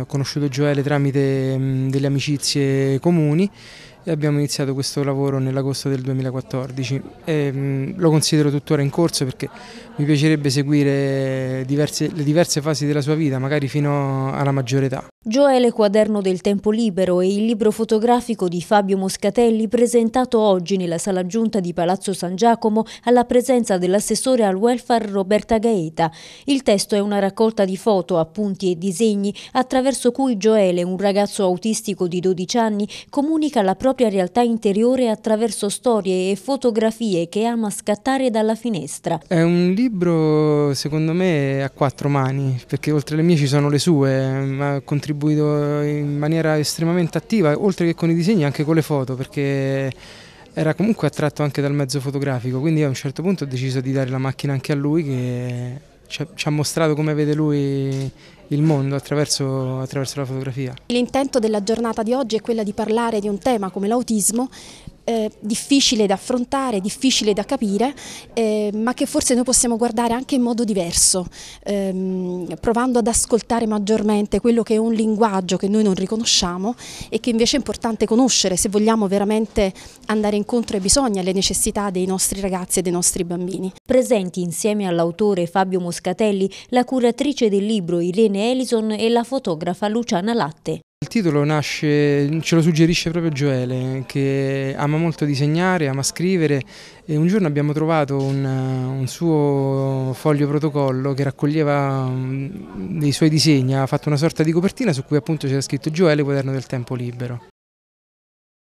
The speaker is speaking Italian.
Ho conosciuto Gioele tramite delle amicizie comuni e abbiamo iniziato questo lavoro nell'agosto del 2014 e, mh, mm, lo considero tuttora in corso perché mi piacerebbe seguire diverse, le diverse fasi della sua vita, magari fino alla maggiore età. Gioele Quaderno del Tempo Libero e il libro fotografico di Fabio Moscatelli presentato oggi nella sala giunta di Palazzo San Giacomo alla presenza dell'assessore al welfare Roberta Gaeta. Il testo è una raccolta di foto, appunti e disegni attraverso cui Gioele, un ragazzo autistico di 12 anni, comunica la propria propria realtà interiore attraverso storie e fotografie che ama scattare dalla finestra. È un libro, secondo me, a quattro mani, perché oltre alle mie ci sono le sue, mm, ha contribuito in maniera estremamente attiva, oltre che con i disegni anche con le foto, perché era comunque attratto anche dal mezzo fotografico, quindi a un certo punto ho deciso di dare la macchina anche a lui che ci ha mostrato come vede lui il mondo attraverso, attraverso la fotografia. L'intento della giornata di oggi è quella di parlare di un tema come l'autismo eh, difficile da affrontare, difficile da capire, eh, ma che forse noi possiamo guardare anche in modo diverso, ehm, provando ad ascoltare maggiormente quello che è un linguaggio che noi non riconosciamo e che invece è importante conoscere se vogliamo veramente andare incontro ai bisogni, alle necessità dei nostri ragazzi e dei nostri bambini. Presenti insieme all'autore Fabio Moscatelli, la curatrice del libro Irene Ellison e la fotografa Luciana Latte. Il titolo nasce, ce lo suggerisce proprio Gioele, che ama molto disegnare, ama scrivere e un giorno abbiamo trovato un, un suo foglio protocollo che raccoglieva mm, dei suoi disegni, ha fatto una sorta di copertina su cui appunto c'era scritto Gioele, quaderno del tempo libero.